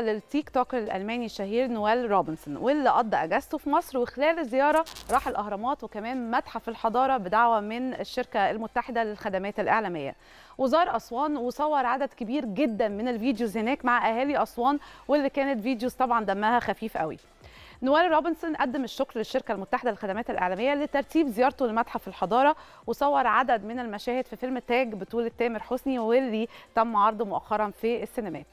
للتيك توكر الالماني الشهير نويل روبنسون واللي قضى اجازته في مصر وخلال الزياره راح الاهرامات وكمان متحف الحضاره بدعوه من الشركه المتحده للخدمات الاعلاميه وزار اسوان وصور عدد كبير جدا من الفيديوز هناك مع اهالي اسوان واللي كانت فيديوز طبعا دمها خفيف قوي نوال روبنسون قدم الشكر للشركة المتحدة للخدمات الإعلامية لترتيب زيارته لمتحف الحضارة وصور عدد من المشاهد في فيلم تاج بطولة تامر حسني واللي تم عرضه مؤخرا في السينمات